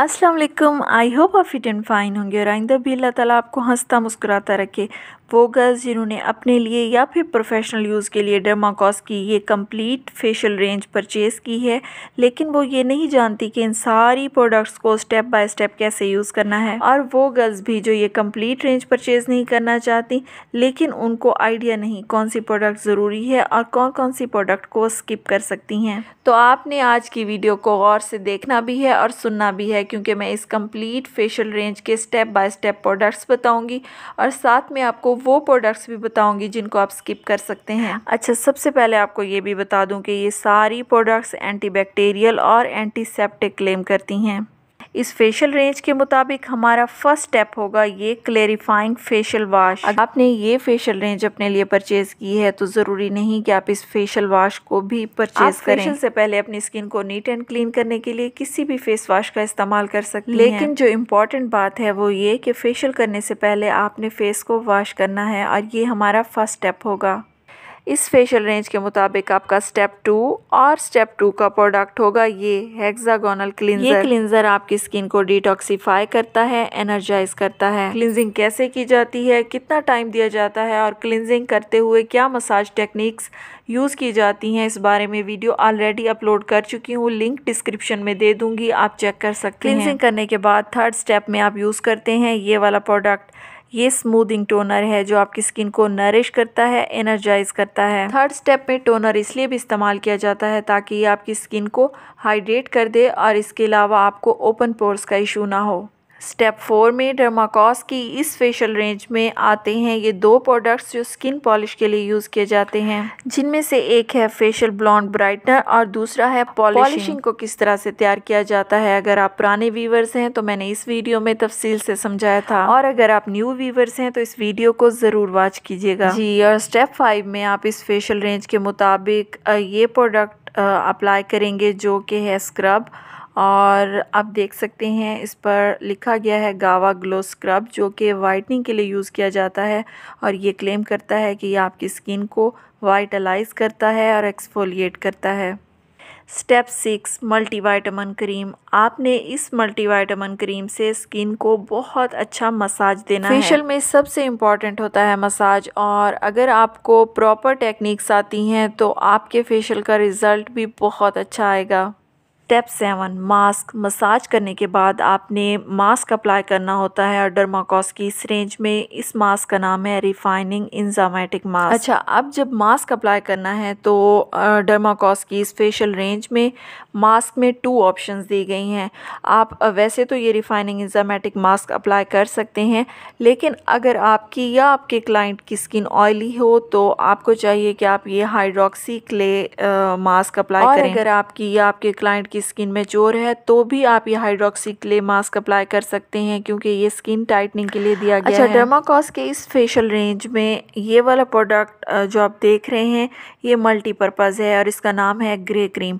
Aslam I hope आप fit and fine होंगे और आइंदा भी अल्लाह ताली आपको हंसता मुस्कुराता रखे वो गर्ल्स जिन्होंने अपने लिए या फिर प्रोफेशनल यूज़ के लिए डर्माकॉस की ये कंप्लीट फेशियल रेंज परचेज़ की है लेकिन वो ये नहीं जानती कि इन सारी प्रोडक्ट्स को स्टेप बाय स्टेप कैसे यूज़ करना है और वो गर्ल्स भी जो ये कंप्लीट रेंज परचेज़ नहीं करना चाहती लेकिन उनको आइडिया नहीं कौन सी प्रोडक्ट ज़रूरी है और कौन कौन सी प्रोडक्ट को स्किप कर सकती हैं तो आपने आज की वीडियो को गौर से देखना भी है और सुनना भी है क्योंकि मैं इस कम्प्लीट फेशियल रेंज के स्टेप बाय स्टेप प्रोडक्ट्स बताऊँगी और साथ में आपको वो प्रोडक्ट्स भी बताऊंगी जिनको आप स्किप कर सकते हैं अच्छा सबसे पहले आपको ये भी बता दूं कि ये सारी प्रोडक्ट्स एंटीबैक्टीरियल और एंटीसेप्टिक क्लेम करती हैं इस फेशियल रेंज के मुताबिक हमारा फर्स्ट स्टेप होगा ये क्लेरिफाइंग फेशियल वाश अगर आपने ये फेशियल रेंज अपने लिए परचेज की है तो ज़रूरी नहीं कि आप इस फेशियल वाश को भी परचेज करें से पहले अपनी स्किन को नीट एंड क्लीन करने के लिए किसी भी फेस वाश का इस्तेमाल कर सकते हैं लेकिन जो इम्पोर्टेंट बात है वो ये कि फेशियल करने से पहले आपने फेस को वॉश करना है और ये हमारा फर्स्ट स्टेप होगा इस फेशियल रेंज के मुताबिक आपका स्टेप टू और स्टेप टू का प्रोडक्ट होगा ये हेक्सागोनल क्लिनजर ये क्लिनजर आपकी स्किन को डिटॉक्सीफाई करता है एनर्जाइज करता है क्लिनजिंग कैसे की जाती है कितना टाइम दिया जाता है और क्लिनजिंग करते हुए क्या मसाज टेक्निक्स यूज़ की जाती हैं इस बारे में वीडियो ऑलरेडी अपलोड कर चुकी हूँ लिंक डिस्क्रिप्शन में दे दूंगी आप चेक कर सकते हैं क्लिनजिंग करने के बाद थर्ड स्टेप में आप यूज़ करते हैं ये वाला प्रोडक्ट ये स्मूदिंग टोनर है जो आपकी स्किन को नरिश करता है एनर्जाइज करता है थर्ड स्टेप में टोनर इसलिए भी इस्तेमाल किया जाता है ताकि ये आपकी स्किन को हाइड्रेट कर दे और इसके अलावा आपको ओपन पोर्स का इशू ना हो स्टेप फोर में डर्माकॉस की इस फेशियल रेंज में आते हैं ये दो प्रोडक्ट्स जो स्किन पॉलिश के लिए यूज़ किए जाते हैं जिनमें से एक है फेशियल ब्लॉन्ड ब्राइटनर और दूसरा है पॉलिशिंग।, पॉलिशिंग को किस तरह से तैयार किया जाता है अगर आप पुराने व्यूवर्स हैं तो मैंने इस वीडियो में तफसील से समझाया था और अगर आप न्यू व्यूवर्स हैं तो इस वीडियो को ज़रूर वॉच कीजिएगा जी और स्टेप फाइव में आप इस फेशियल रेंज के मुताबिक ये प्रोडक्ट अप्लाई करेंगे जो कि है स्क्रब और आप देख सकते हैं इस पर लिखा गया है गावा ग्लो स्क्रब जो कि वाइटनिंग के लिए यूज़ किया जाता है और ये क्लेम करता है कि ये आपकी स्किन को वाइटलाइज करता है और एक्सफोलिएट करता है स्टेप सिक्स मल्टीवाइटामिन क्रीम आपने इस मल्टीवाइटामिन क्रीम से स्किन को बहुत अच्छा मसाज देना फेशियल है फेशियल में सबसे इम्पॉर्टेंट होता है मसाज और अगर आपको प्रॉपर टेक्निक्स आती हैं तो आपके फेशियल का रिज़ल्ट भी बहुत अच्छा आएगा स्टेप सेवन मास्क मसाज करने के बाद आपने मास्क अप्लाई करना होता है और डर्माकॉस की रेंज में इस मास्क का नाम है रिफाइनिंग इंजामेटिक मास्क अच्छा अब जब मास्क अप्लाई करना है तो डरमाकॉस की इस फेशियल रेंज में मास्क में टू ऑप्शंस दी गई हैं आप वैसे तो ये रिफाइनिंग इंजामेटिक मास्क अप्लाई कर सकते हैं लेकिन अगर आपकी या आपके क्लाइंट की स्किन ऑयली हो तो आपको चाहिए कि आप ये हाइड्रोक्सी क्ले मास्क अप्लाई करें अगर आपकी या आपके क्लाइंट की आपकी स्किन में चोर है तो भी आप ये हाइड्रोक्सी क्ले मास्क अप्लाई कर सकते हैं क्योंकि ये स्किन टाइटनिंग के लिए दिया गया अच्छा, है अच्छा डर्माकॉस के इस फेशियल रेंज में ये वाला प्रोडक्ट जो आप देख रहे हैं ये मल्टीपर्पज़ है और इसका नाम है ग्रे क्रीम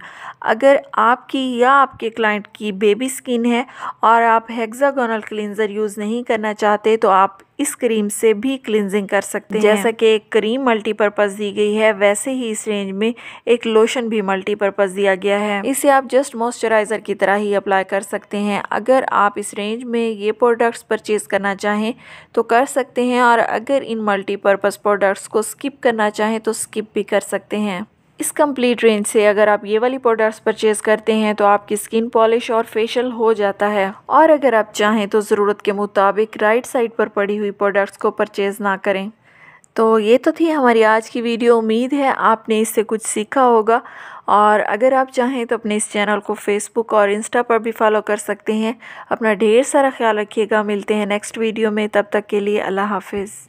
अगर आपकी या आपके क्लाइंट की बेबी स्किन है और आप हेक्सागोनल क्लिनज़र यूज़ नहीं करना चाहते तो आप इस क्रीम से भी क्लिनजिंग कर सकते हैं जैसा कि एक क्रीम मल्टीपर्पज़ दी गई है वैसे ही इस रेंज में एक लोशन भी मल्टीपर्पज़ दिया गया है इसे आप जस्ट मॉइस्चराइज़र की तरह ही अप्लाई कर सकते हैं अगर आप इस रेंज में ये प्रोडक्ट्स परचेज़ करना चाहें तो कर सकते हैं और अगर इन मल्टीपर्पज़ प्रोडक्ट्स को स्किप करना चाहें तो स्किप भी कर सकते हैं इस कंप्लीट रेंज से अगर आप ये वाली प्रोडक्ट्स परचेज करते हैं तो आपकी स्किन पॉलिश और फेशियल हो जाता है और अगर आप चाहें तो ज़रूरत के मुताबिक राइट साइड पर पड़ी हुई प्रोडक्ट्स को परचेज़ ना करें तो ये तो थी हमारी आज की वीडियो उम्मीद है आपने इससे कुछ सीखा होगा और अगर आप चाहें तो अपने इस चैनल को फेसबुक और इंस्टा पर भी फॉलो कर सकते हैं अपना ढेर सारा ख्याल रखिएगा मिलते हैं नेक्स्ट वीडियो में तब तक के लिए अल्लाह हाफिज़